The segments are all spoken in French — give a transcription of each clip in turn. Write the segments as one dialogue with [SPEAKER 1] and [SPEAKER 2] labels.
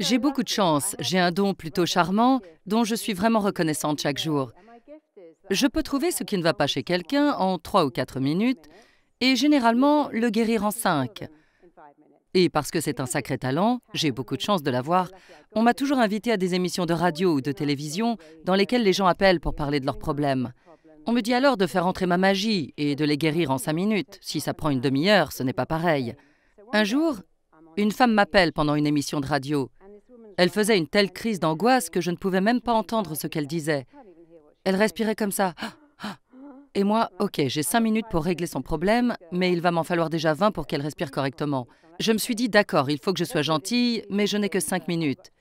[SPEAKER 1] J'ai beaucoup de chance, j'ai un don plutôt charmant dont je suis vraiment reconnaissante chaque jour. Je peux trouver ce qui ne va pas chez quelqu'un en trois ou quatre minutes et généralement le guérir en cinq. Et parce que c'est un sacré talent, j'ai beaucoup de chance de l'avoir, on m'a toujours invité à des émissions de radio ou de télévision dans lesquelles les gens appellent pour parler de leurs problèmes. On me dit alors de faire entrer ma magie et de les guérir en cinq minutes. Si ça prend une demi-heure, ce n'est pas pareil. Un jour, une femme m'appelle pendant une émission de radio. Elle faisait une telle crise d'angoisse que je ne pouvais même pas entendre ce qu'elle disait. Elle respirait comme ça. Et moi, ok, j'ai cinq minutes pour régler son problème, mais il va m'en falloir déjà 20 pour qu'elle respire correctement. Je me suis dit, d'accord, il faut que je sois gentille, mais je n'ai que cinq minutes.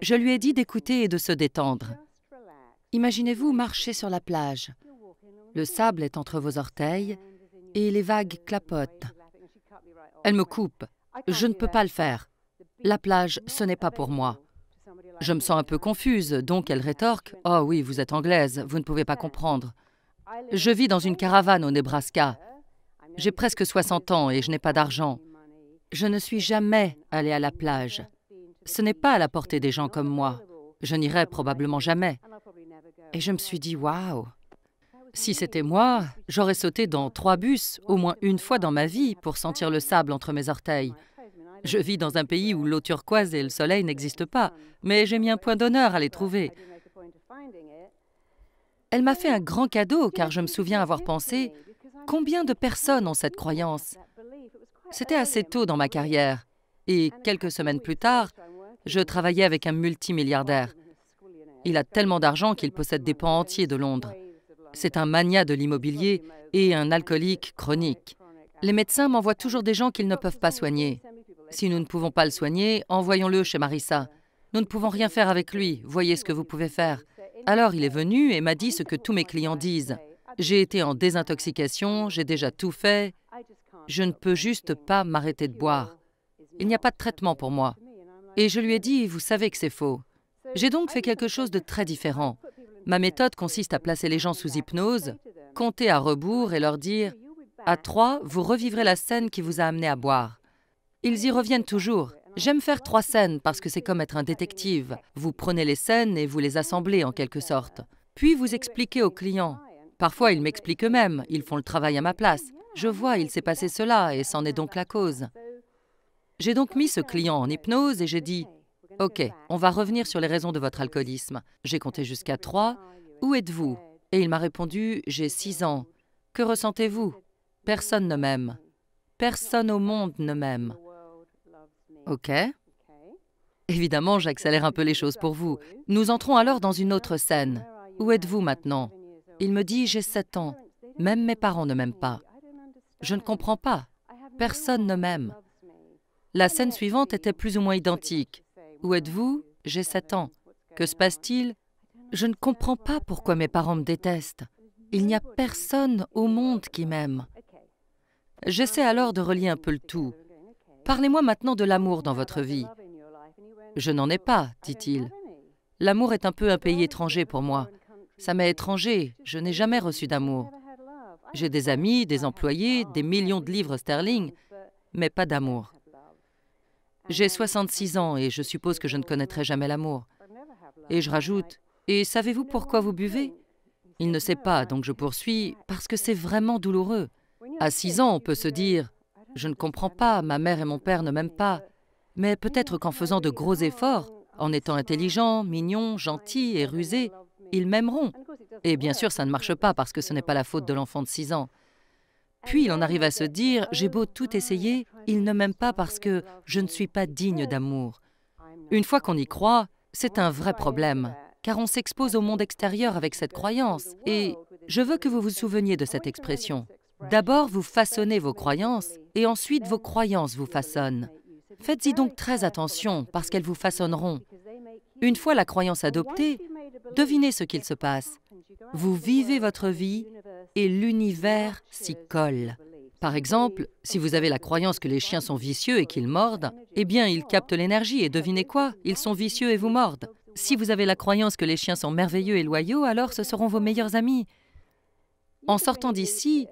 [SPEAKER 1] Je lui ai dit d'écouter et de se détendre. Imaginez-vous marcher sur la plage. Le sable est entre vos orteils et les vagues clapotent. Elle me coupe. Je ne peux pas le faire. La plage, ce n'est pas pour moi. Je me sens un peu confuse, donc elle rétorque Oh oui, vous êtes anglaise, vous ne pouvez pas comprendre. Je vis dans une caravane au Nebraska. J'ai presque 60 ans et je n'ai pas d'argent. Je ne suis jamais allée à la plage. Ce n'est pas à la portée des gens comme moi. Je n'irai probablement jamais. Et je me suis dit Waouh Si c'était moi, j'aurais sauté dans trois bus au moins une fois dans ma vie pour sentir le sable entre mes orteils. Je vis dans un pays où l'eau turquoise et le soleil n'existent pas, mais j'ai mis un point d'honneur à les trouver. Elle m'a fait un grand cadeau car je me souviens avoir pensé combien de personnes ont cette croyance. C'était assez tôt dans ma carrière et quelques semaines plus tard, je travaillais avec un multimilliardaire. Il a tellement d'argent qu'il possède des pans entiers de Londres. C'est un mania de l'immobilier et un alcoolique chronique. Les médecins m'envoient toujours des gens qu'ils ne peuvent pas soigner. Si nous ne pouvons pas le soigner, envoyons-le chez Marissa. Nous ne pouvons rien faire avec lui, voyez ce que vous pouvez faire. Alors il est venu et m'a dit ce que tous mes clients disent. J'ai été en désintoxication, j'ai déjà tout fait, je ne peux juste pas m'arrêter de boire. Il n'y a pas de traitement pour moi. Et je lui ai dit, vous savez que c'est faux. J'ai donc fait quelque chose de très différent. Ma méthode consiste à placer les gens sous hypnose, compter à rebours et leur dire, à trois, vous revivrez la scène qui vous a amené à boire. Ils y reviennent toujours. J'aime faire trois scènes parce que c'est comme être un détective. Vous prenez les scènes et vous les assemblez en quelque sorte. Puis vous expliquez au client. Parfois, ils m'expliquent eux-mêmes, ils font le travail à ma place. Je vois, il s'est passé cela et c'en est donc la cause. J'ai donc mis ce client en hypnose et j'ai dit Ok, on va revenir sur les raisons de votre alcoolisme. J'ai compté jusqu'à trois. Où êtes-vous Et il m'a répondu J'ai six ans. Que ressentez-vous Personne ne m'aime. Personne au monde ne m'aime. OK. Évidemment, j'accélère un peu les choses pour vous. Nous entrons alors dans une autre scène. Où êtes-vous maintenant Il me dit, j'ai 7 ans. Même mes parents ne m'aiment pas. Je ne comprends pas. Personne ne m'aime. La scène suivante était plus ou moins identique. Où êtes-vous J'ai 7 ans. Que se passe-t-il Je ne comprends pas pourquoi mes parents me détestent. Il n'y a personne au monde qui m'aime. J'essaie alors de relier un peu le tout. Parlez-moi maintenant de l'amour dans votre vie. Je n'en ai pas, dit-il. L'amour est un peu un pays étranger pour moi. Ça m'est étranger, je n'ai jamais reçu d'amour. J'ai des amis, des employés, des millions de livres sterling, mais pas d'amour. J'ai 66 ans et je suppose que je ne connaîtrai jamais l'amour. Et je rajoute, et savez-vous pourquoi vous buvez Il ne sait pas, donc je poursuis, parce que c'est vraiment douloureux. À 6 ans, on peut se dire, je ne comprends pas, ma mère et mon père ne m'aiment pas. Mais peut-être qu'en faisant de gros efforts, en étant intelligent, mignon, gentil et rusé, ils m'aimeront. Et bien sûr, ça ne marche pas parce que ce n'est pas la faute de l'enfant de 6 ans. Puis il en arrive à se dire, j'ai beau tout essayer, ils ne m'aiment pas parce que je ne suis pas digne d'amour. Une fois qu'on y croit, c'est un vrai problème, car on s'expose au monde extérieur avec cette croyance. Et je veux que vous vous souveniez de cette expression. D'abord, vous façonnez vos croyances et ensuite vos croyances vous façonnent. Faites-y donc très attention parce qu'elles vous façonneront. Une fois la croyance adoptée, devinez ce qu'il se passe. Vous vivez votre vie et l'univers s'y colle. Par exemple, si vous avez la croyance que les chiens sont vicieux et qu'ils mordent, eh bien, ils captent l'énergie et devinez quoi Ils sont vicieux et vous mordent. Si vous avez la croyance que les chiens sont merveilleux et loyaux, alors ce seront vos meilleurs amis. En sortant d'ici,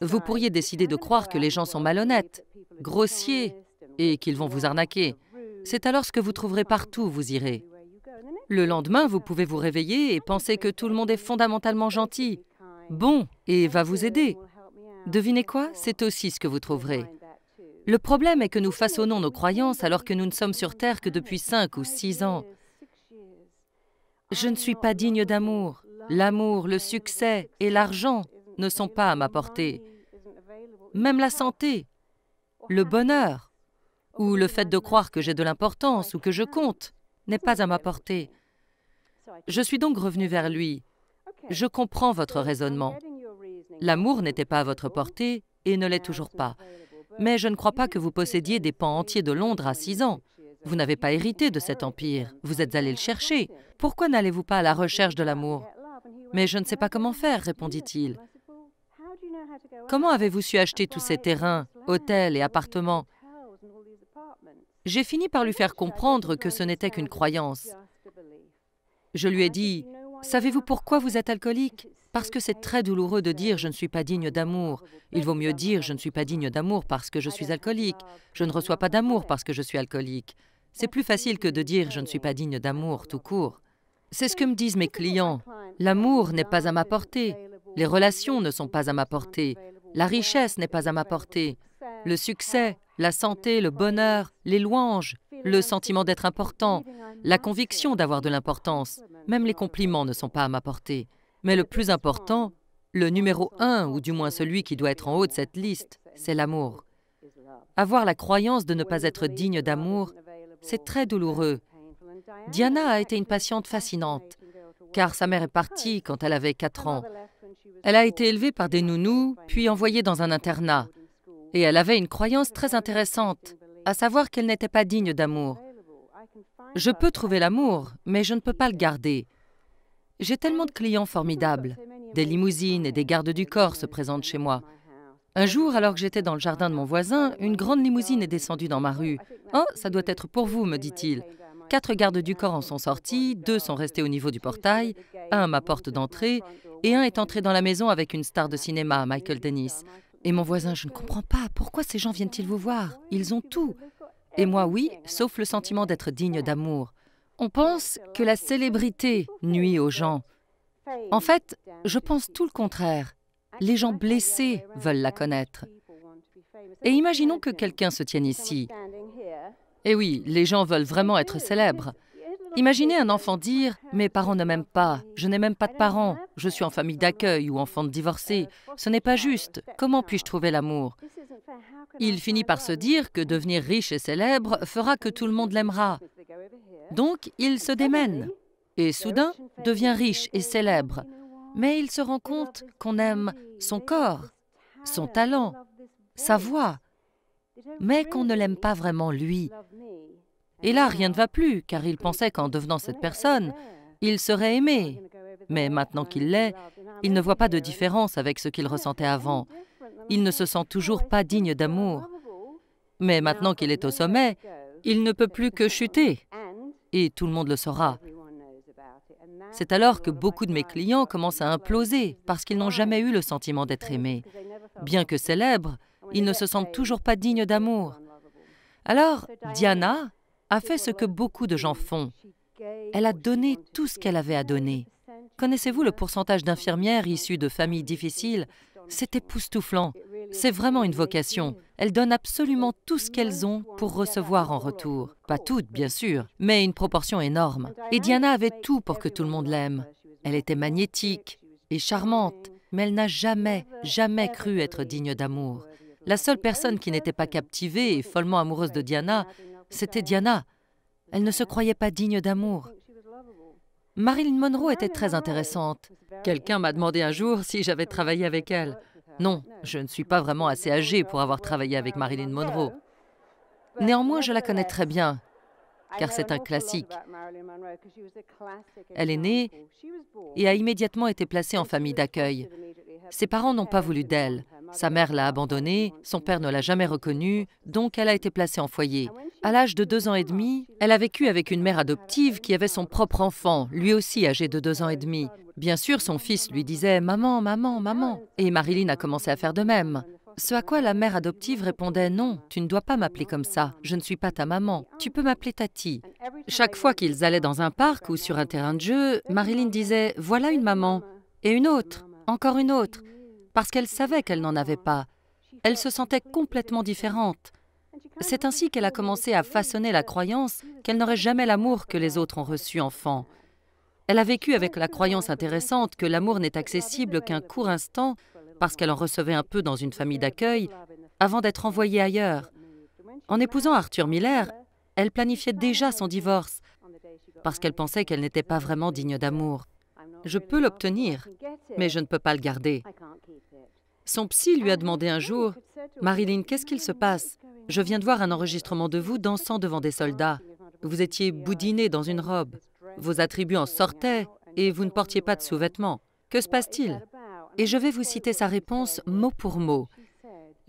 [SPEAKER 1] vous pourriez décider de croire que les gens sont malhonnêtes, grossiers et qu'ils vont vous arnaquer. C'est alors ce que vous trouverez partout où vous irez. Le lendemain, vous pouvez vous réveiller et penser que tout le monde est fondamentalement gentil, bon et va vous aider. Devinez quoi C'est aussi ce que vous trouverez. Le problème est que nous façonnons nos croyances alors que nous ne sommes sur Terre que depuis cinq ou six ans. Je ne suis pas digne d'amour. L'amour, le succès et l'argent ne sont pas à ma portée. Même la santé, le bonheur, ou le fait de croire que j'ai de l'importance ou que je compte, n'est pas à ma portée. Je suis donc revenu vers lui. Je comprends votre raisonnement. L'amour n'était pas à votre portée et ne l'est toujours pas. Mais je ne crois pas que vous possédiez des pans entiers de Londres à six ans. Vous n'avez pas hérité de cet empire, vous êtes allé le chercher. Pourquoi n'allez-vous pas à la recherche de l'amour Mais je ne sais pas comment faire, répondit-il. Comment avez-vous su acheter tous ces terrains, hôtels et appartements J'ai fini par lui faire comprendre que ce n'était qu'une croyance. Je lui ai dit, savez-vous pourquoi vous êtes alcoolique Parce que c'est très douloureux de dire je ne suis pas digne d'amour. Il vaut mieux dire je ne suis pas digne d'amour parce que je suis alcoolique. Je ne reçois pas d'amour parce que je suis alcoolique. C'est plus facile que de dire je ne suis pas digne d'amour tout court. C'est ce que me disent mes clients. L'amour n'est pas à ma portée. Les relations ne sont pas à ma portée, la richesse n'est pas à ma portée, le succès, la santé, le bonheur, les louanges, le sentiment d'être important, la conviction d'avoir de l'importance, même les compliments ne sont pas à ma portée. Mais le plus important, le numéro un, ou du moins celui qui doit être en haut de cette liste, c'est l'amour. Avoir la croyance de ne pas être digne d'amour, c'est très douloureux. Diana a été une patiente fascinante, car sa mère est partie quand elle avait 4 ans. Elle a été élevée par des nounous, puis envoyée dans un internat. Et elle avait une croyance très intéressante, à savoir qu'elle n'était pas digne d'amour. Je peux trouver l'amour, mais je ne peux pas le garder. J'ai tellement de clients formidables. Des limousines et des gardes du corps se présentent chez moi. Un jour, alors que j'étais dans le jardin de mon voisin, une grande limousine est descendue dans ma rue. Oh, ça doit être pour vous, me dit-il. Quatre gardes du corps en sont sortis, deux sont restés au niveau du portail, un à ma porte d'entrée et un est entré dans la maison avec une star de cinéma, Michael Dennis. Et mon voisin, je ne comprends pas, pourquoi ces gens viennent-ils vous voir Ils ont tout. Et moi, oui, sauf le sentiment d'être digne d'amour. On pense que la célébrité nuit aux gens. En fait, je pense tout le contraire. Les gens blessés veulent la connaître. Et imaginons que quelqu'un se tienne ici. Eh oui, les gens veulent vraiment être célèbres. Imaginez un enfant dire ⁇ Mes parents ne m'aiment pas, je n'ai même pas de parents, je suis en famille d'accueil ou enfant de divorcé, ce n'est pas juste, comment puis-je trouver l'amour ?⁇ Il finit par se dire que devenir riche et célèbre fera que tout le monde l'aimera. Donc, il se démène et soudain devient riche et célèbre. Mais il se rend compte qu'on aime son corps, son talent, sa voix, mais qu'on ne l'aime pas vraiment lui. Et là, rien ne va plus, car il pensait qu'en devenant cette personne, il serait aimé. Mais maintenant qu'il l'est, il ne voit pas de différence avec ce qu'il ressentait avant. Il ne se sent toujours pas digne d'amour. Mais maintenant qu'il est au sommet, il ne peut plus que chuter. Et tout le monde le saura. C'est alors que beaucoup de mes clients commencent à imploser parce qu'ils n'ont jamais eu le sentiment d'être aimés. Bien que célèbres, ils ne se sentent toujours pas dignes d'amour. Alors, Diana a fait ce que beaucoup de gens font. Elle a donné tout ce qu'elle avait à donner. Connaissez-vous le pourcentage d'infirmières issues de familles difficiles C'est époustouflant. C'est vraiment une vocation. Elles donnent absolument tout ce qu'elles ont pour recevoir en retour. Pas toutes, bien sûr, mais une proportion énorme. Et Diana avait tout pour que tout le monde l'aime. Elle était magnétique et charmante, mais elle n'a jamais, jamais cru être digne d'amour. La seule personne qui n'était pas captivée et follement amoureuse de Diana, c'était Diana. Elle ne se croyait pas digne d'amour. Marilyn Monroe était très intéressante. Quelqu'un m'a demandé un jour si j'avais travaillé avec elle. Non, je ne suis pas vraiment assez âgée pour avoir travaillé avec Marilyn Monroe. Néanmoins, je la connais très bien, car c'est un classique. Elle est née et a immédiatement été placée en famille d'accueil. Ses parents n'ont pas voulu d'elle. Sa mère l'a abandonnée, son père ne l'a jamais reconnue, donc elle a été placée en foyer. À l'âge de deux ans et demi, elle a vécu avec une mère adoptive qui avait son propre enfant, lui aussi âgé de deux ans et demi. Bien sûr, son fils lui disait Maman, maman, maman. Et Marilyn a commencé à faire de même. Ce à quoi la mère adoptive répondait Non, tu ne dois pas m'appeler comme ça, je ne suis pas ta maman, tu peux m'appeler Tati. Chaque fois qu'ils allaient dans un parc ou sur un terrain de jeu, Marilyn disait Voilà une maman, et une autre, encore une autre parce qu'elle savait qu'elle n'en avait pas. Elle se sentait complètement différente. C'est ainsi qu'elle a commencé à façonner la croyance qu'elle n'aurait jamais l'amour que les autres ont reçu enfant. Elle a vécu avec la croyance intéressante que l'amour n'est accessible qu'un court instant, parce qu'elle en recevait un peu dans une famille d'accueil, avant d'être envoyée ailleurs. En épousant Arthur Miller, elle planifiait déjà son divorce, parce qu'elle pensait qu'elle n'était pas vraiment digne d'amour. Je peux l'obtenir, mais je ne peux pas le garder. Son psy lui a demandé un jour, Marilyn, qu'est-ce qu'il se passe Je viens de voir un enregistrement de vous dansant devant des soldats. Vous étiez boudiné dans une robe, vos attributs en sortaient et vous ne portiez pas de sous-vêtements. Que se passe-t-il Et je vais vous citer sa réponse mot pour mot.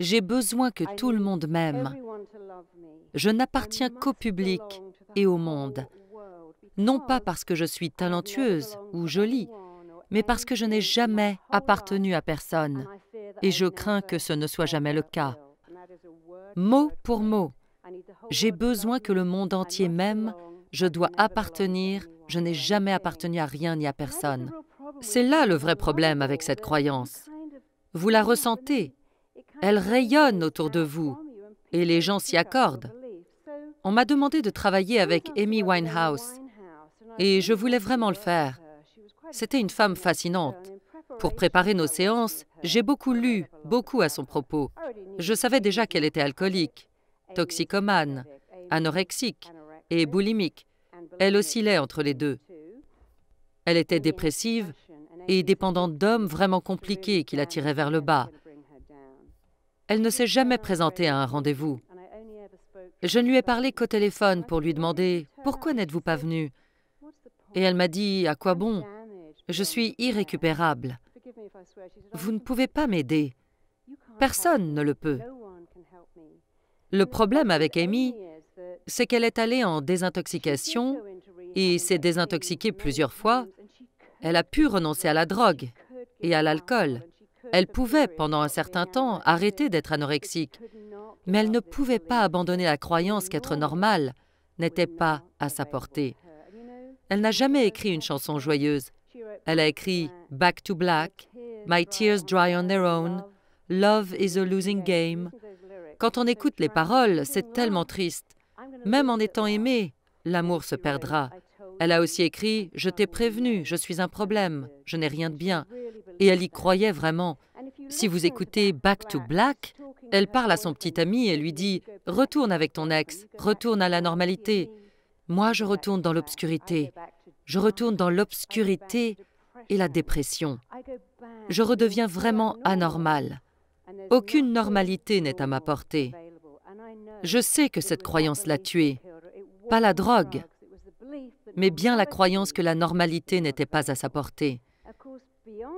[SPEAKER 1] J'ai besoin que tout le monde m'aime. Je n'appartiens qu'au public et au monde non pas parce que je suis talentueuse ou jolie, mais parce que je n'ai jamais appartenu à personne, et je crains que ce ne soit jamais le cas. Mot pour mot, j'ai besoin que le monde entier m'aime, je dois appartenir, je n'ai jamais appartenu à rien ni à personne. C'est là le vrai problème avec cette croyance. Vous la ressentez, elle rayonne autour de vous, et les gens s'y accordent. On m'a demandé de travailler avec Amy Winehouse, et je voulais vraiment le faire. C'était une femme fascinante. Pour préparer nos séances, j'ai beaucoup lu, beaucoup à son propos. Je savais déjà qu'elle était alcoolique, toxicomane, anorexique et boulimique. Elle oscillait entre les deux. Elle était dépressive et dépendante d'hommes vraiment compliqués qui la tiraient vers le bas. Elle ne s'est jamais présentée à un rendez-vous. Je ne lui ai parlé qu'au téléphone pour lui demander « Pourquoi n'êtes-vous pas venue ?» Et elle m'a dit, à quoi bon Je suis irrécupérable. Vous ne pouvez pas m'aider. Personne ne le peut. Le problème avec Amy, c'est qu'elle est allée en désintoxication et s'est désintoxiquée plusieurs fois. Elle a pu renoncer à la drogue et à l'alcool. Elle pouvait, pendant un certain temps, arrêter d'être anorexique, mais elle ne pouvait pas abandonner la croyance qu'être normal n'était pas à sa portée. Elle n'a jamais écrit une chanson joyeuse. Elle a écrit Back to Black, My Tears Dry on Their Own, Love is a Losing Game. Quand on écoute les paroles, c'est tellement triste. Même en étant aimé, l'amour se perdra. Elle a aussi écrit Je t'ai prévenu, je suis un problème, je n'ai rien de bien. Et elle y croyait vraiment. Si vous écoutez Back to Black, elle parle à son petit ami et lui dit Retourne avec ton ex, retourne à la normalité. Moi, je retourne dans l'obscurité. Je retourne dans l'obscurité et la dépression. Je redeviens vraiment anormal. Aucune normalité n'est à ma portée. Je sais que cette croyance l'a tué, pas la drogue, mais bien la croyance que la normalité n'était pas à sa portée.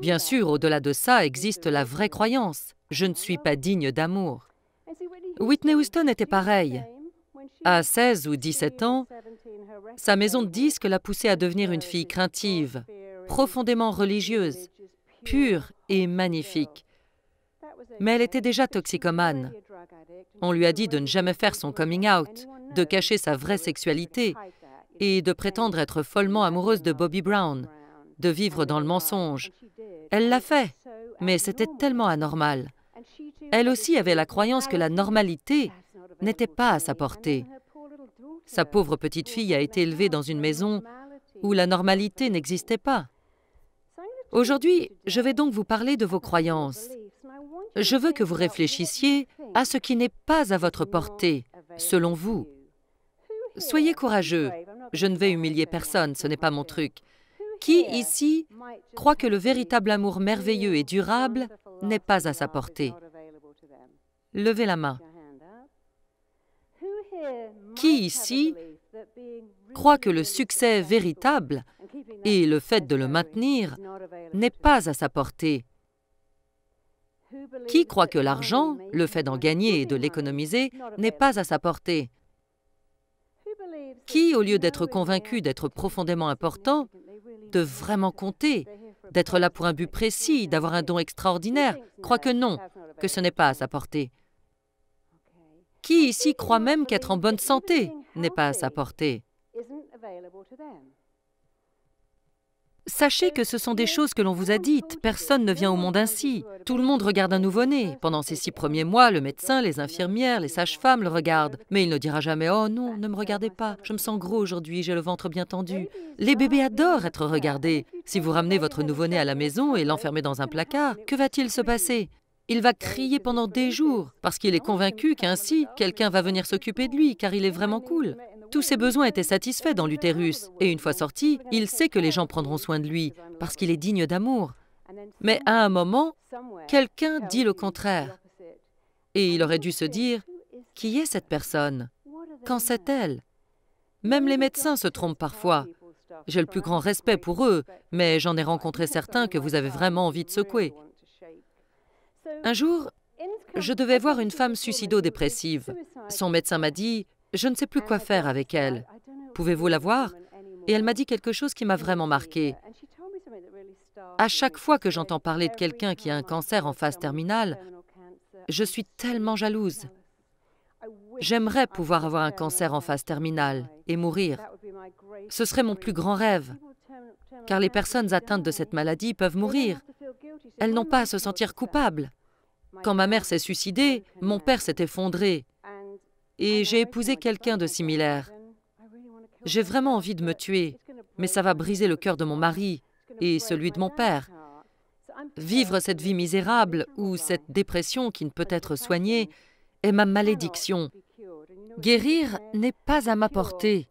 [SPEAKER 1] Bien sûr, au-delà de ça existe la vraie croyance, je ne suis pas digne d'amour. Whitney Houston était pareil. À 16 ou 17 ans, sa maison de disques l'a poussée à devenir une fille craintive, profondément religieuse, pure et magnifique. Mais elle était déjà toxicomane. On lui a dit de ne jamais faire son coming out, de cacher sa vraie sexualité et de prétendre être follement amoureuse de Bobby Brown, de vivre dans le mensonge. Elle l'a fait, mais c'était tellement anormal. Elle aussi avait la croyance que la normalité n'était pas à sa portée. Sa pauvre petite fille a été élevée dans une maison où la normalité n'existait pas. Aujourd'hui, je vais donc vous parler de vos croyances. Je veux que vous réfléchissiez à ce qui n'est pas à votre portée, selon vous. Soyez courageux. Je ne vais humilier personne, ce n'est pas mon truc. Qui ici croit que le véritable amour merveilleux et durable n'est pas à sa portée Levez la main. Qui ici croit que le succès véritable et le fait de le maintenir n'est pas à sa portée Qui croit que l'argent, le fait d'en gagner et de l'économiser, n'est pas à sa portée Qui, au lieu d'être convaincu d'être profondément important, de vraiment compter, d'être là pour un but précis, d'avoir un don extraordinaire, croit que non, que ce n'est pas à sa portée qui ici croit même qu'être en bonne santé n'est pas à sa portée Sachez que ce sont des choses que l'on vous a dites. Personne ne vient au monde ainsi. Tout le monde regarde un nouveau-né. Pendant ces six premiers mois, le médecin, les infirmières, les sages-femmes le regardent. Mais il ne dira jamais Oh non, ne me regardez pas. Je me sens gros aujourd'hui, j'ai le ventre bien tendu. Les bébés adorent être regardés. Si vous ramenez votre nouveau-né à la maison et l'enfermez dans un placard, que va-t-il se passer il va crier pendant des jours parce qu'il est convaincu qu'ainsi, quelqu'un va venir s'occuper de lui car il est vraiment cool. Tous ses besoins étaient satisfaits dans l'utérus et une fois sorti, il sait que les gens prendront soin de lui parce qu'il est digne d'amour. Mais à un moment, quelqu'un dit le contraire. Et il aurait dû se dire, qui est cette personne Quand c'est elle Même les médecins se trompent parfois. J'ai le plus grand respect pour eux, mais j'en ai rencontré certains que vous avez vraiment envie de secouer. Un jour, je devais voir une femme suicido-dépressive. Son médecin m'a dit, je ne sais plus quoi faire avec elle. Pouvez-vous la voir Et elle m'a dit quelque chose qui m'a vraiment marqué. À chaque fois que j'entends parler de quelqu'un qui a un cancer en phase terminale, je suis tellement jalouse. J'aimerais pouvoir avoir un cancer en phase terminale et mourir. Ce serait mon plus grand rêve, car les personnes atteintes de cette maladie peuvent mourir. Elles n'ont pas à se sentir coupables. Quand ma mère s'est suicidée, mon père s'est effondré et j'ai épousé quelqu'un de similaire. J'ai vraiment envie de me tuer, mais ça va briser le cœur de mon mari et celui de mon père. Vivre cette vie misérable ou cette dépression qui ne peut être soignée est ma malédiction. Guérir n'est pas à ma portée.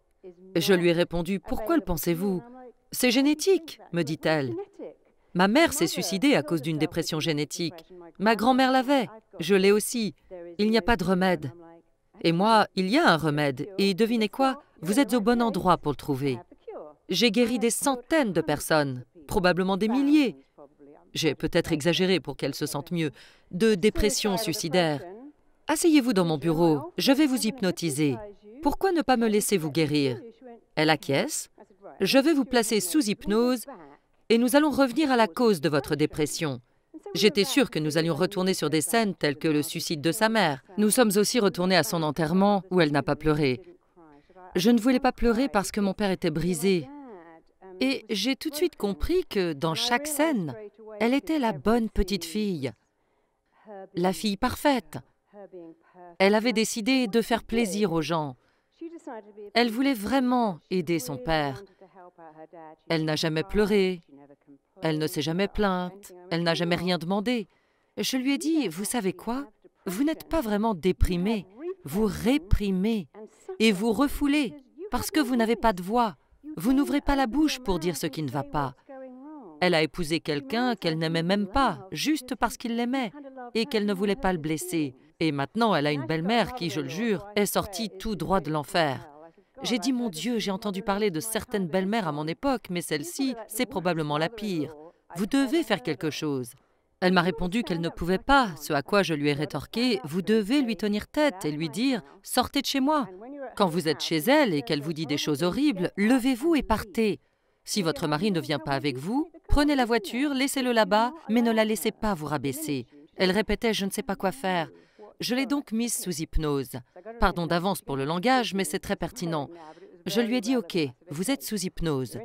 [SPEAKER 1] Je lui ai répondu, pourquoi le pensez-vous C'est génétique, me dit-elle. Ma mère s'est suicidée à cause d'une dépression génétique. Ma grand-mère l'avait. Je l'ai aussi. Il n'y a pas de remède. Et moi, il y a un remède. Et devinez quoi Vous êtes au bon endroit pour le trouver. J'ai guéri des centaines de personnes, probablement des milliers. J'ai peut-être exagéré pour qu'elles se sentent mieux, de dépression suicidaire. Asseyez-vous dans mon bureau, je vais vous hypnotiser. Pourquoi ne pas me laisser vous guérir Elle acquiesce. Je vais vous placer sous hypnose et nous allons revenir à la cause de votre dépression. J'étais sûre que nous allions retourner sur des scènes telles que le suicide de sa mère. Nous sommes aussi retournés à son enterrement où elle n'a pas pleuré. Je ne voulais pas pleurer parce que mon père était brisé. Et j'ai tout de suite compris que dans chaque scène, elle était la bonne petite fille, la fille parfaite. Elle avait décidé de faire plaisir aux gens. Elle voulait vraiment aider son père. Elle n'a jamais pleuré, elle ne s'est jamais plainte, elle n'a jamais rien demandé. Je lui ai dit, vous savez quoi Vous n'êtes pas vraiment déprimé, vous réprimez et vous refoulez parce que vous n'avez pas de voix. Vous n'ouvrez pas la bouche pour dire ce qui ne va pas. Elle a épousé quelqu'un qu'elle n'aimait même pas, juste parce qu'il l'aimait et qu'elle ne voulait pas le blesser. Et maintenant, elle a une belle-mère qui, je le jure, est sortie tout droit de l'enfer. J'ai dit, mon Dieu, j'ai entendu parler de certaines belles-mères à mon époque, mais celle-ci, c'est probablement la pire. Vous devez faire quelque chose. Elle m'a répondu qu'elle ne pouvait pas, ce à quoi je lui ai rétorqué, vous devez lui tenir tête et lui dire, sortez de chez moi. Quand vous êtes chez elle et qu'elle vous dit des choses horribles, levez-vous et partez. Si votre mari ne vient pas avec vous, prenez la voiture, laissez-le là-bas, mais ne la laissez pas vous rabaisser. Elle répétait, je ne sais pas quoi faire. Je l'ai donc mise sous hypnose. Pardon d'avance pour le langage, mais c'est très pertinent. Je lui ai dit, OK, vous êtes sous hypnose.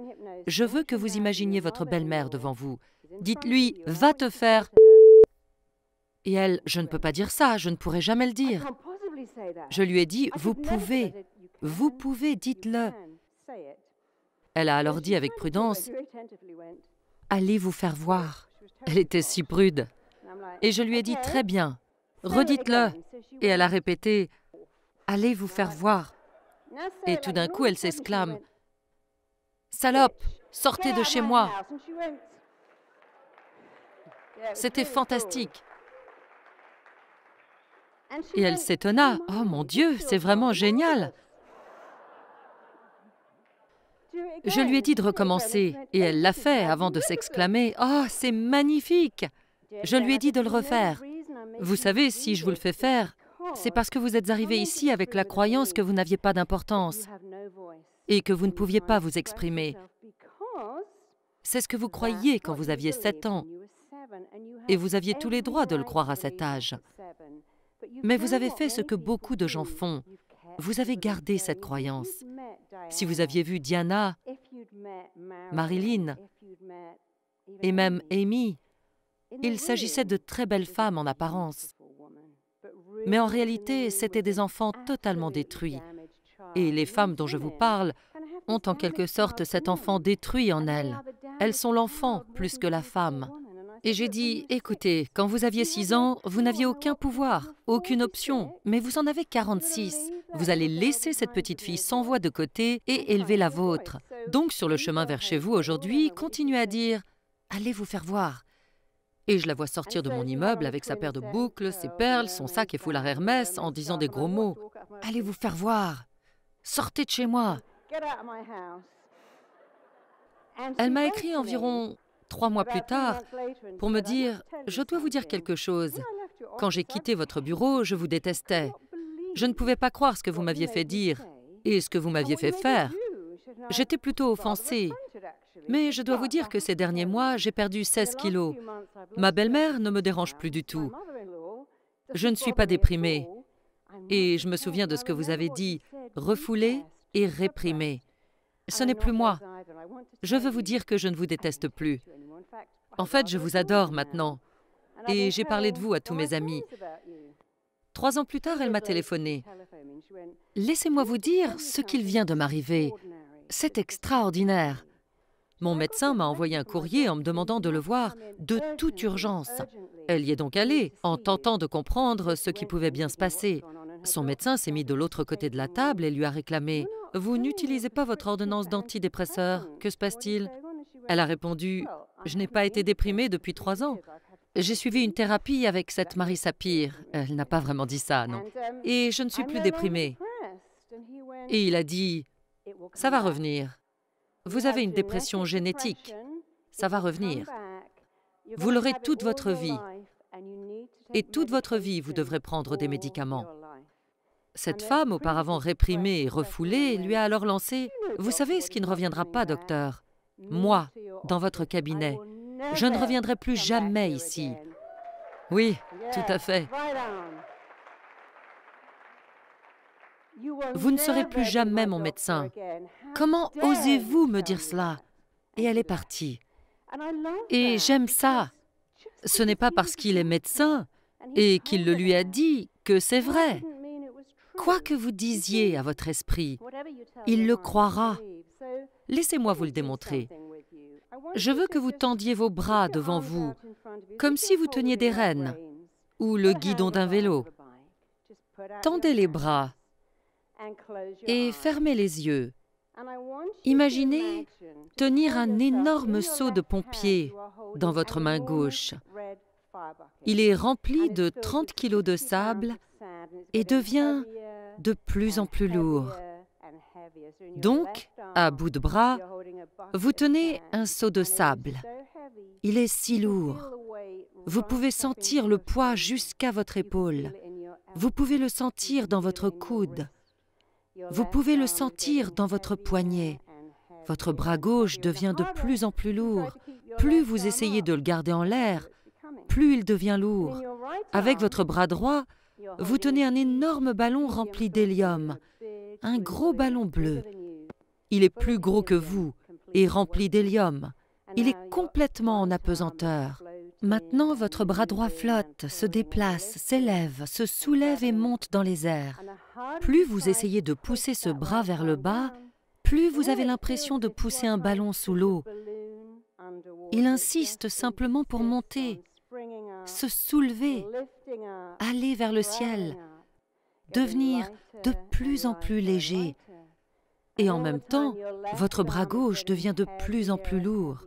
[SPEAKER 1] Je veux que vous imaginiez votre belle-mère devant vous. Dites-lui, va te faire... Et elle, je ne peux pas dire ça, je ne pourrai jamais le dire. Je lui ai dit, vous pouvez, vous pouvez, dites-le. Elle a alors dit avec prudence, allez vous faire voir. Elle était si prude. Et je lui ai dit, très bien, Redites-le. Et elle a répété Allez vous faire voir. Et tout d'un coup, elle s'exclame Salope, sortez de chez moi. C'était fantastique. Et elle s'étonna. Oh mon Dieu, c'est vraiment génial. Je lui ai dit de recommencer et elle l'a fait avant de s'exclamer ⁇ Oh, c'est magnifique !⁇ Je lui ai dit de le refaire vous savez, si je vous le fais faire, c'est parce que vous êtes arrivé ici avec la croyance que vous n'aviez pas d'importance et que vous ne pouviez pas vous exprimer. C'est ce que vous croyiez quand vous aviez 7 ans, et vous aviez tous les droits de le croire à cet âge. Mais vous avez fait ce que beaucoup de gens font. Vous avez gardé cette croyance. Si vous aviez vu Diana, Marilyn, et même Amy,
[SPEAKER 2] il s'agissait de
[SPEAKER 1] très belles femmes en apparence, mais en réalité, c'était des enfants totalement détruits. Et les femmes dont je vous parle ont en quelque sorte cet enfant détruit en elles. Elles sont l'enfant plus que la femme. Et j'ai dit, écoutez, quand vous aviez 6 ans, vous n'aviez aucun pouvoir, aucune option, mais vous en avez 46. Vous allez laisser cette petite fille sans voix de côté et élever la vôtre. Donc sur le chemin vers chez vous aujourd'hui, continuez à dire, allez vous faire voir, et je la vois sortir de mon immeuble avec sa paire de boucles, ses perles, son sac et foulard Hermès en disant des gros mots. Allez vous faire voir Sortez de chez moi Elle m'a écrit environ trois mois plus tard pour me dire Je dois vous dire quelque chose. Quand j'ai quitté votre bureau, je vous détestais. Je ne pouvais pas croire ce que vous m'aviez fait dire et ce que vous m'aviez fait faire. J'étais plutôt offensée. Mais je dois vous dire que ces derniers mois, j'ai perdu 16 kilos. Ma belle-mère ne me dérange plus du tout. Je ne suis pas déprimée. Et je me souviens de ce que vous avez dit, refoulé et réprimé. Ce n'est plus moi. Je veux vous dire que je ne vous déteste plus. En fait, je vous adore maintenant. Et j'ai parlé de vous à tous mes amis. Trois ans plus tard, elle m'a téléphoné. Laissez-moi vous dire ce qu'il vient de m'arriver. C'est extraordinaire. Mon médecin m'a envoyé un courrier en me demandant de le voir de toute urgence. Elle y est donc allée, en tentant de comprendre ce qui pouvait bien se passer. Son médecin s'est mis de l'autre côté de la table et lui a réclamé « Vous n'utilisez pas votre ordonnance d'antidépresseur, que se passe-t-il » Elle a répondu « Je n'ai pas été déprimée depuis trois ans. J'ai suivi une thérapie avec cette Marie Sapir. » Elle n'a pas vraiment dit ça, non. « Et je ne suis plus déprimée. » Et il a dit « Ça va revenir. » Vous avez une dépression génétique, ça va revenir. Vous l'aurez toute votre vie. Et toute votre vie, vous devrez prendre des médicaments. Cette femme, auparavant réprimée et refoulée, lui a alors lancé ⁇ Vous savez ce qui ne reviendra pas, docteur
[SPEAKER 2] Moi, dans votre
[SPEAKER 1] cabinet, je ne reviendrai plus jamais ici. Oui, tout à fait. Vous ne serez plus jamais mon médecin. Comment osez-vous me dire cela Et elle est partie. Et j'aime ça. Ce n'est pas parce qu'il est médecin et qu'il le lui a dit que c'est vrai. Quoi que vous disiez à votre esprit, il le croira. Laissez-moi vous le démontrer. Je veux que vous tendiez vos bras devant vous, comme si vous teniez des rênes ou le guidon d'un vélo. Tendez les bras et fermez les yeux. Imaginez tenir un énorme seau de pompier dans votre main gauche. Il est rempli de 30 kilos de sable et devient de plus en plus lourd. Donc, à bout de bras, vous tenez un seau de sable. Il est si lourd. Vous pouvez sentir le poids jusqu'à votre épaule. Vous pouvez le sentir dans votre coude. Vous pouvez le sentir dans votre poignet. Votre bras gauche devient de plus en plus lourd. Plus vous essayez de le garder en l'air, plus il devient lourd. Avec votre bras droit, vous tenez un énorme ballon rempli d'hélium, un gros ballon bleu. Il est plus gros que vous et rempli d'hélium. Il est complètement en apesanteur. Maintenant, votre bras droit flotte, se déplace, s'élève, se soulève et monte dans les airs. Plus vous essayez de pousser ce bras vers le bas, plus vous avez l'impression de pousser un ballon sous l'eau. Il insiste simplement pour monter, se soulever, aller vers le ciel, devenir de plus en plus léger. Et en même temps, votre bras gauche devient de plus en plus lourd.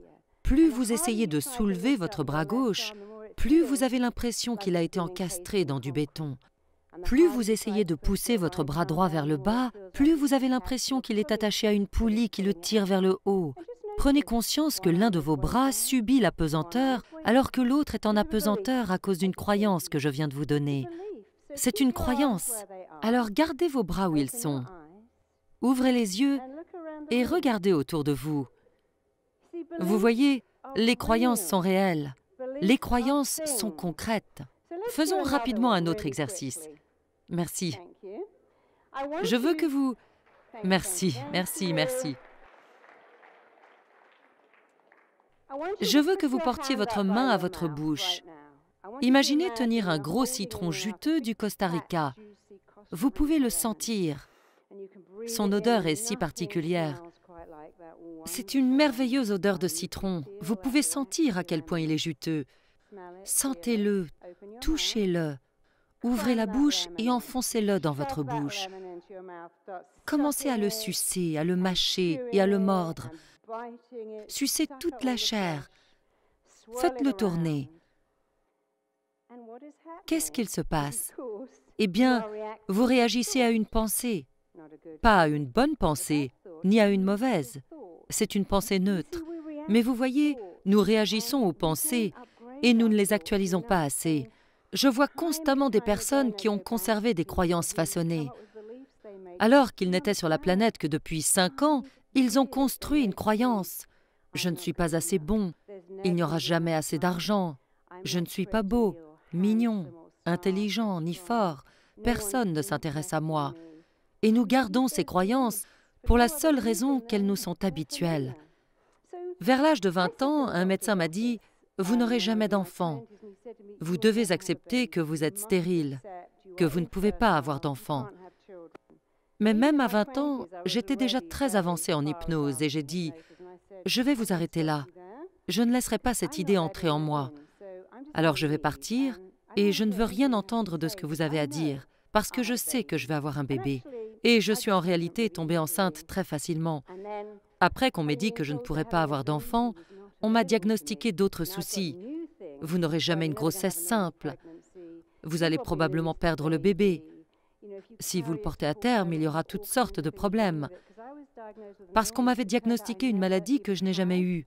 [SPEAKER 1] Plus vous essayez de soulever votre bras gauche, plus vous avez l'impression qu'il a été encastré dans du béton. Plus vous essayez de pousser votre bras droit vers le bas, plus vous avez l'impression qu'il est attaché à une poulie qui le tire vers le haut. Prenez conscience que l'un de vos bras subit la pesanteur alors que l'autre est en apesanteur à cause d'une croyance que je viens de vous donner. C'est une croyance. Alors gardez vos bras où ils sont. Ouvrez les yeux et regardez autour de vous. Vous voyez, les croyances sont réelles, les croyances sont concrètes. Faisons rapidement un autre exercice. Merci. Je veux que vous... Merci, merci, merci. Je veux que vous portiez votre main à votre bouche. Imaginez tenir un gros citron juteux du Costa Rica. Vous pouvez le sentir. Son odeur est si particulière. C'est une merveilleuse odeur de citron. Vous pouvez sentir à quel point il est juteux. Sentez-le, touchez-le, ouvrez la bouche et enfoncez-le dans votre bouche. Commencez à le sucer, à le mâcher et à le mordre. Sucez toute la chair. Faites-le tourner. Qu'est-ce qu'il se passe Eh bien, vous réagissez à une pensée, pas à une bonne pensée, ni à une mauvaise. C'est une pensée neutre. Mais vous voyez, nous réagissons aux pensées et nous ne les actualisons pas assez. Je vois constamment des personnes qui ont conservé des croyances façonnées. Alors qu'ils n'étaient sur la planète que depuis cinq ans, ils ont construit une croyance. Je ne suis pas assez bon, il n'y aura jamais assez d'argent, je ne suis pas beau, mignon, intelligent, ni fort, personne ne s'intéresse à moi. Et nous gardons ces croyances pour la seule raison qu'elles nous sont habituelles. Vers l'âge de 20 ans, un médecin m'a dit ⁇ Vous n'aurez jamais d'enfant. Vous devez accepter que vous êtes stérile, que vous ne pouvez pas avoir d'enfant. ⁇ Mais même à 20 ans, j'étais déjà très avancée en hypnose et j'ai dit ⁇ Je vais vous arrêter là. Je ne laisserai pas cette idée entrer en moi. Alors je vais partir et je ne veux rien entendre de ce que vous avez à dire parce que je sais que je vais avoir un bébé. ⁇ et je suis en réalité tombée enceinte très facilement. Après qu'on m'ait dit que je ne pourrais pas avoir d'enfant, on m'a diagnostiqué d'autres soucis. Vous n'aurez jamais une grossesse simple. Vous allez probablement perdre le bébé. Si vous le portez à terme, il y aura toutes sortes de problèmes. Parce qu'on m'avait diagnostiqué une maladie que je n'ai jamais eue.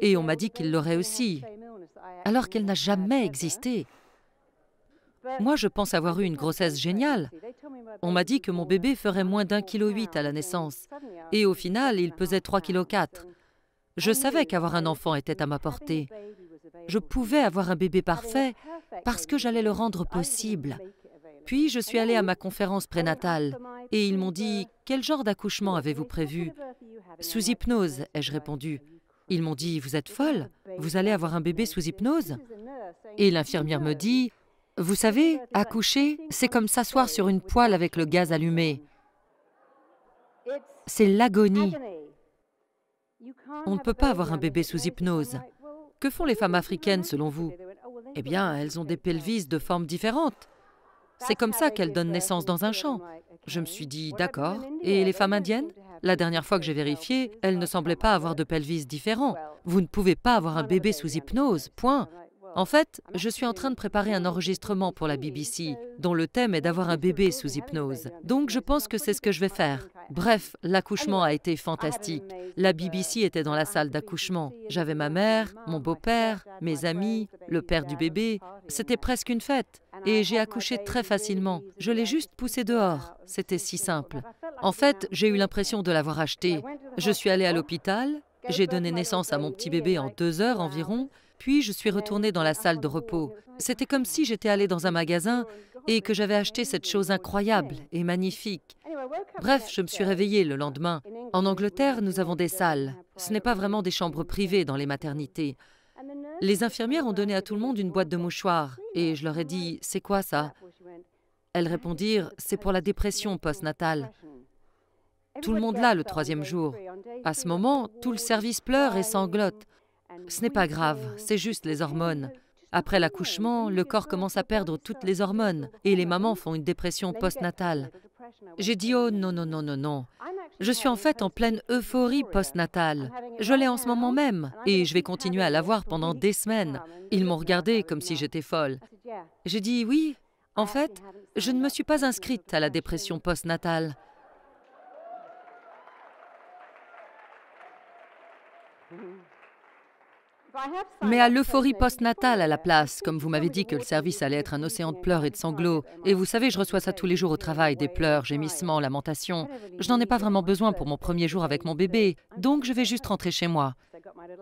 [SPEAKER 1] Et on m'a dit qu'il l'aurait aussi, alors qu'elle n'a jamais existé. Moi, je pense avoir eu une grossesse géniale. On m'a dit que mon bébé ferait moins d'un kilo huit à la naissance. Et au final, il pesait 3 kg. Je savais qu'avoir un enfant était à ma portée. Je pouvais avoir un bébé parfait parce que j'allais le rendre possible. Puis je suis allée à ma conférence prénatale et ils m'ont dit Quel genre d'accouchement avez-vous prévu Sous hypnose, ai-je répondu. Ils m'ont dit Vous êtes folle Vous allez avoir un bébé sous hypnose Et l'infirmière me dit vous savez, accoucher, c'est comme s'asseoir sur une poêle avec le gaz allumé. C'est l'agonie. On ne peut pas avoir un bébé sous hypnose. Que font les femmes africaines selon vous Eh bien, elles ont des pelvis de formes différentes. C'est comme ça qu'elles donnent naissance dans un champ. Je me suis dit, d'accord. Et les femmes indiennes La dernière fois que j'ai vérifié, elles ne semblaient pas avoir de pelvis différents. Vous ne pouvez pas avoir un bébé sous hypnose, point. En fait, ah, je suis en train de préparer un enregistrement pour la BBC, euh, dont le thème est d'avoir un bébé sous hypnose. Donc je pense que c'est ce que je vais faire. Bref, l'accouchement a été ah, fantastique. La BBC était dans la ah, salle d'accouchement. J'avais ma mère, mon beau-père, mes amis, le père du bébé. C'était presque une fête. Et j'ai accouché très facilement. Je l'ai juste poussé dehors. C'était si simple. En fait, hein. j'ai eu l'impression de l'avoir eh, acheté. Je suis allée à hein. l'hôpital. J'ai donné naissance à mon petit bébé en deux heures environ. Puis je suis retournée dans la salle de repos. C'était comme si j'étais allée dans un magasin et que j'avais acheté cette chose incroyable et magnifique. Bref, je me suis réveillée le lendemain. En Angleterre, nous avons des salles. Ce n'est pas vraiment des chambres privées dans les maternités. Les infirmières ont donné à tout le monde une boîte de mouchoirs et je leur ai dit C'est quoi ça Elles répondirent C'est pour la dépression postnatale. Tout le monde là le troisième jour. À ce moment, tout le service pleure et sanglote. Ce n'est pas grave, c'est juste les hormones. Après l'accouchement, le corps commence à perdre toutes les hormones et les mamans font une dépression postnatale. J'ai dit oh non, non, non, non, non. Je suis en fait en pleine euphorie postnatale. Je l'ai en ce moment même et je vais continuer à l'avoir pendant des semaines. Ils m'ont regardée comme si j'étais folle. J'ai dit oui. En fait, je ne me suis pas inscrite à la dépression postnatale. mais à l'euphorie post postnatale à la place, comme vous m'avez dit que le service allait être un océan de pleurs et de sanglots. Et vous savez, je reçois ça tous les jours au travail, des pleurs, gémissements, lamentations. Je n'en ai pas vraiment besoin pour mon premier jour avec mon bébé, donc je vais juste rentrer chez moi.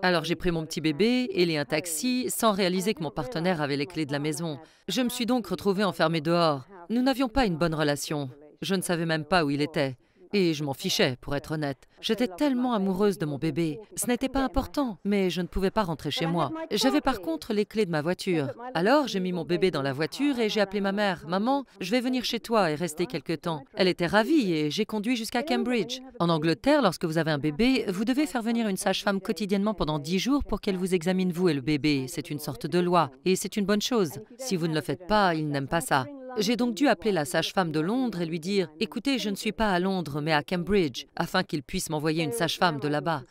[SPEAKER 1] Alors j'ai pris mon petit bébé, et un taxi, sans réaliser que mon partenaire avait les clés de la maison. Je me suis donc retrouvée enfermée dehors. Nous n'avions pas une bonne relation. Je ne savais même pas où il était. Et je m'en fichais, pour être honnête. J'étais tellement amoureuse de mon bébé. Ce n'était pas important, mais je ne pouvais pas rentrer chez moi. J'avais par contre les clés de ma voiture. Alors j'ai mis mon bébé dans la voiture et j'ai appelé ma mère. Maman, je vais venir chez toi et rester quelque temps. Elle était ravie et j'ai conduit jusqu'à Cambridge. En Angleterre, lorsque vous avez un bébé, vous devez faire venir une sage-femme quotidiennement pendant 10 jours pour qu'elle vous examine vous et le bébé. C'est une sorte de loi et c'est une bonne chose. Si vous ne le faites pas, il n'aime pas ça. J'ai donc dû appeler la sage-femme de Londres et lui dire Écoutez, je ne suis pas à Londres, mais à Cambridge, afin qu'il puisse m'envoyer une sage-femme de là-bas.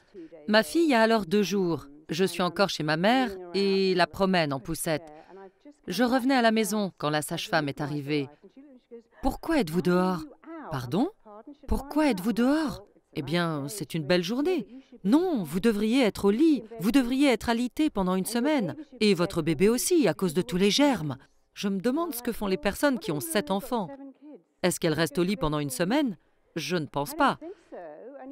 [SPEAKER 1] Ma fille a alors deux jours. Je suis encore chez ma mère et la promène en poussette. Je revenais à la maison quand la sage-femme est arrivée. Pourquoi êtes-vous dehors Pardon Pourquoi êtes-vous dehors Eh bien, c'est une belle journée. Non, vous devriez être au lit, vous devriez être alité pendant une semaine, et votre bébé aussi, à cause de tous les germes. Je me demande ce que font les personnes qui ont sept enfants. Est-ce qu'elles restent au lit pendant une semaine Je ne pense pas.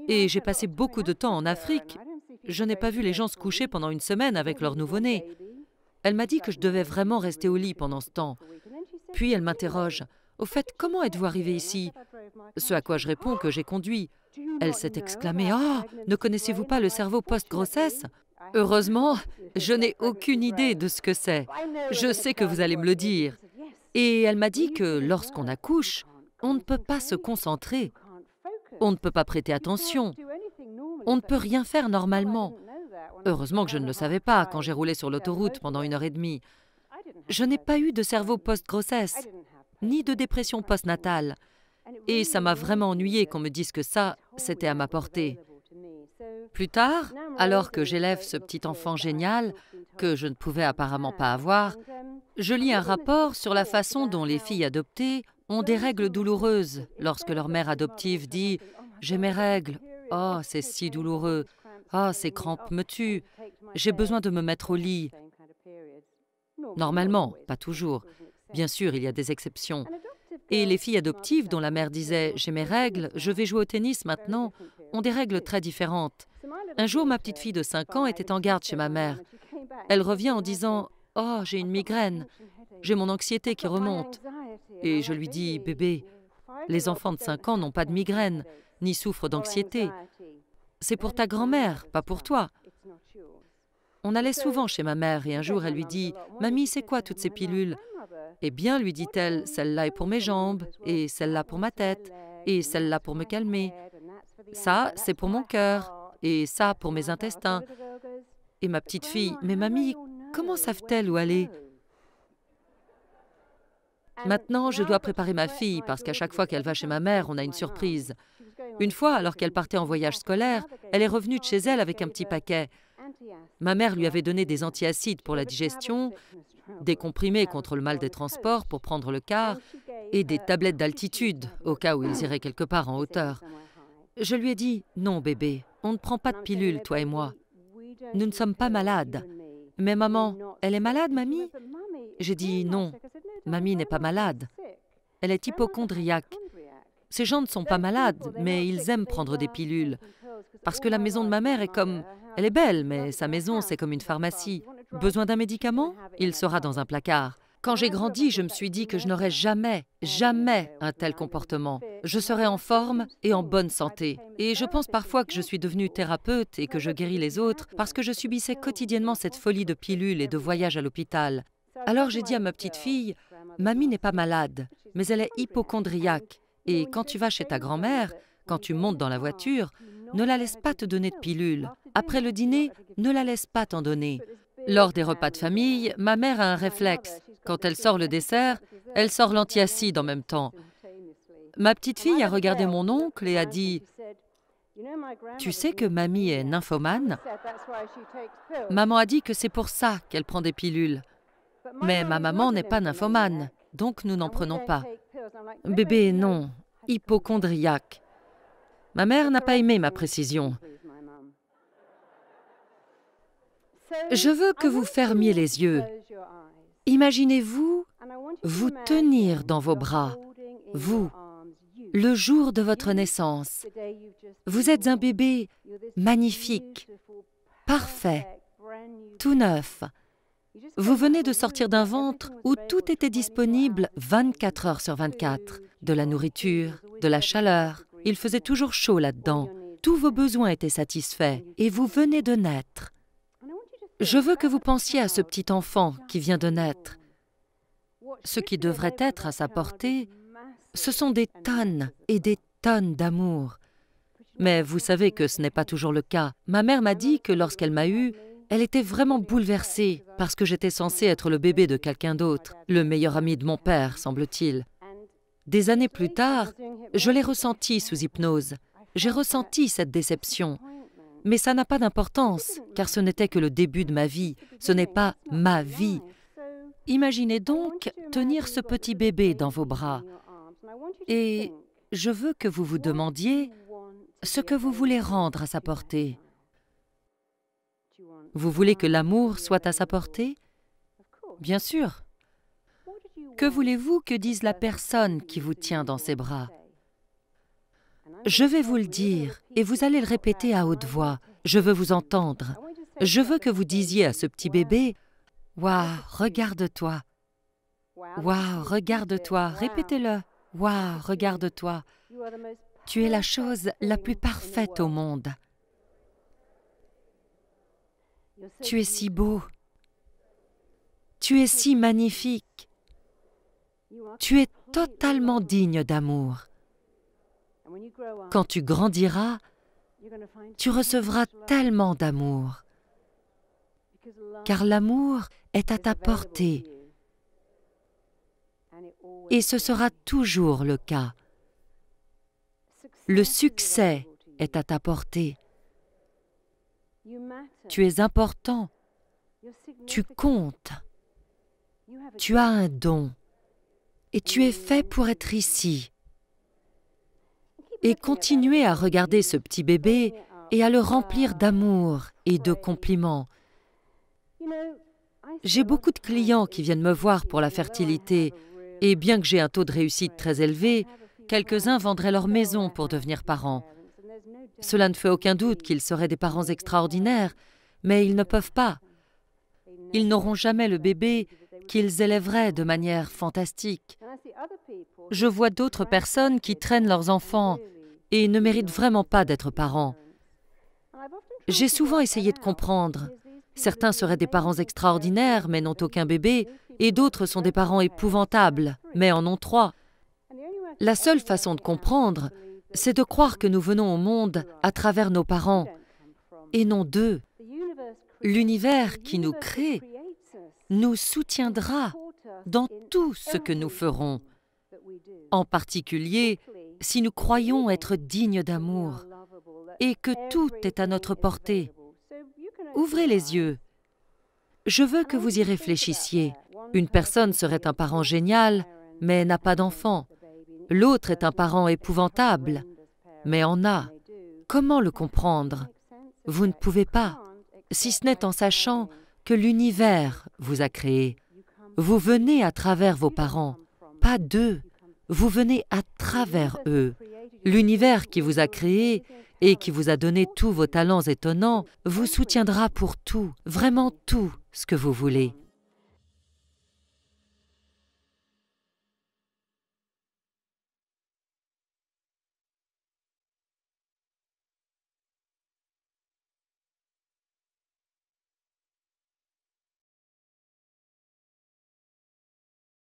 [SPEAKER 1] Et j'ai passé beaucoup de temps en Afrique. Je n'ai pas vu les gens se coucher pendant une semaine avec leur nouveau-né. Elle m'a dit que je devais vraiment rester au lit pendant ce temps. Puis elle m'interroge. Au fait, comment êtes-vous arrivé ici Ce à quoi je réponds que j'ai conduit. Elle s'est exclamée ⁇ Ah, ne connaissez-vous pas le cerveau post-grossesse Heureusement, je n'ai aucune idée de ce que c'est. Je sais que vous allez me le dire. Et elle m'a dit que lorsqu'on accouche, on ne peut pas se concentrer. On ne peut pas prêter attention. On ne peut rien faire normalement. Heureusement que je ne le savais pas quand j'ai roulé sur l'autoroute pendant une heure et demie. Je n'ai pas eu de cerveau post-grossesse, ni de dépression post-natale. Et ça m'a vraiment ennuyé qu'on me dise que ça, c'était à ma portée. Plus tard, alors que j'élève ce petit enfant génial, que je ne pouvais apparemment pas avoir, je lis un rapport sur la façon dont les filles adoptées hein. ont des règles douloureuses lorsque leur mère adoptive dit ⁇ J'ai mes règles, oh c'est si douloureux, oh ces crampes oh, me tuent, j'ai besoin de me mettre au lit ⁇ Normalement, pas toujours. Bien sûr, il y a des exceptions. Et les filles adoptives dont la mère disait ⁇ J'ai mes règles, je vais jouer au tennis maintenant ⁇ ont des règles très différentes. Un jour, ma petite fille de 5 ans était en garde chez ma mère. Elle revient en disant « Oh, j'ai une migraine, j'ai mon anxiété qui remonte. » Et je lui dis « Bébé, les enfants de 5 ans n'ont pas de migraine, ni souffrent d'anxiété. C'est pour ta grand-mère, pas pour toi. » On allait souvent chez ma mère et un jour, elle lui dit « Mamie, c'est quoi toutes ces pilules ?» Eh bien, lui dit-elle, celle-là est pour mes jambes, et celle-là pour ma tête, et celle-là pour me calmer, ça, c'est pour mon cœur, et ça, pour mes intestins. Et ma petite fille, mais mamie, comment savent-elles où aller Maintenant, je dois préparer ma fille, parce qu'à chaque fois qu'elle va chez ma mère, on a une surprise. Une fois, alors qu'elle partait en voyage scolaire, elle est revenue de chez elle avec un petit paquet. Ma mère lui avait donné des antiacides pour la digestion, des comprimés contre le mal des transports pour prendre le car et des tablettes d'altitude au cas où ils iraient quelque part en hauteur. Je lui ai dit, non bébé, on ne prend pas de pilules, toi et moi. Nous ne sommes pas malades. Mais maman, elle est malade, mamie J'ai dit, non, mamie n'est pas malade. Elle est hypochondriaque. Ces gens ne sont pas malades, mais ils aiment prendre des pilules. Parce que la maison de ma mère est comme... Elle est belle, mais sa maison, c'est comme une pharmacie. Besoin d'un médicament Il sera dans un placard. Quand j'ai grandi, je me suis dit que je n'aurais jamais, jamais un tel comportement. Je serais en forme et en bonne santé. Et je pense parfois que je suis devenue thérapeute et que je guéris les autres parce que je subissais quotidiennement cette folie de pilules et de voyages à l'hôpital. Alors j'ai dit à ma petite fille, Mamie n'est pas malade, mais elle est hypochondriaque. Et quand tu vas chez ta grand-mère, quand tu montes dans la voiture, ne la laisse pas te donner de pilules. Après le dîner, ne la laisse pas t'en donner. Lors des repas de famille, ma mère a un réflexe. Quand elle sort le dessert, elle sort l'antiacide en même temps. Ma petite fille a regardé mon oncle et a dit Tu sais que mamie est nymphomane Maman a dit que c'est pour ça qu'elle prend des pilules. Mais ma maman n'est pas nymphomane, donc nous n'en prenons pas.
[SPEAKER 2] Bébé, non,
[SPEAKER 1] hypochondriaque. Ma mère n'a pas aimé ma précision. Je veux que vous fermiez les yeux Imaginez-vous vous tenir dans vos bras, vous, le jour de votre naissance. Vous êtes un bébé magnifique, parfait, tout neuf. Vous venez de sortir d'un ventre où tout était disponible 24 heures sur 24, de la nourriture, de la chaleur. Il faisait toujours chaud là-dedans. Tous vos besoins étaient satisfaits et vous venez de naître. Je veux que vous pensiez à ce petit enfant qui vient de naître. Ce qui devrait être à sa portée, ce sont des tonnes et des tonnes d'amour. Mais vous savez que ce n'est pas toujours le cas. Ma mère m'a dit que lorsqu'elle m'a eue, elle était vraiment bouleversée parce que j'étais censée être le bébé de quelqu'un d'autre, le meilleur ami de mon père, semble-t-il. Des années plus tard, je l'ai ressenti sous hypnose. J'ai ressenti cette déception mais ça n'a pas d'importance, car ce n'était que le début de ma vie, ce n'est pas ma vie. Imaginez donc tenir ce petit bébé dans vos bras. Et je veux que vous vous demandiez ce que vous voulez rendre à sa portée. Vous voulez que l'amour soit à sa portée Bien sûr. Que voulez-vous que dise la personne qui vous tient dans ses bras je vais vous le dire et vous allez le répéter à haute voix. Je veux vous entendre. Je veux que vous disiez à ce petit bébé Waouh, regarde-toi. Waouh, regarde-toi. Répétez-le. Waouh, regarde-toi. Tu es la chose la plus parfaite au monde. Tu es si beau. Tu es si magnifique. Tu es totalement digne d'amour. Quand tu grandiras, tu recevras tellement d'amour, car l'amour est à ta portée, et ce sera toujours le cas. Le succès est à ta portée. Tu es important, tu comptes, tu as un don, et tu es fait pour être ici et continuer à regarder ce petit bébé et à le remplir d'amour et de compliments. J'ai beaucoup de clients qui viennent me voir pour la fertilité, et bien que j'ai un taux de réussite très élevé, quelques-uns vendraient leur maison pour devenir parents. Cela ne fait aucun doute qu'ils seraient des parents extraordinaires, mais ils ne peuvent pas. Ils n'auront jamais le bébé qu'ils élèveraient de manière fantastique. Je vois d'autres personnes qui traînent leurs enfants et ne méritent vraiment pas d'être parents. J'ai souvent essayé de comprendre. Certains seraient des parents extraordinaires mais n'ont aucun bébé, et d'autres sont des parents épouvantables mais en ont trois. La seule façon de comprendre, c'est de croire que nous venons au monde à travers nos parents, et non d'eux. L'univers qui nous crée nous soutiendra dans tout ce que nous ferons, en particulier si nous croyons être dignes d'amour et que tout est à notre portée, ouvrez les yeux. Je veux que vous y réfléchissiez. Une personne serait un parent génial, mais n'a pas d'enfant. L'autre est un parent épouvantable, mais en a. Comment le comprendre Vous ne pouvez pas, si ce n'est en sachant que l'univers vous a créé. Vous venez à travers vos parents, pas d'eux vous venez à travers eux. L'univers qui vous a créé et qui vous a donné tous vos talents étonnants vous soutiendra pour tout, vraiment tout ce que vous voulez.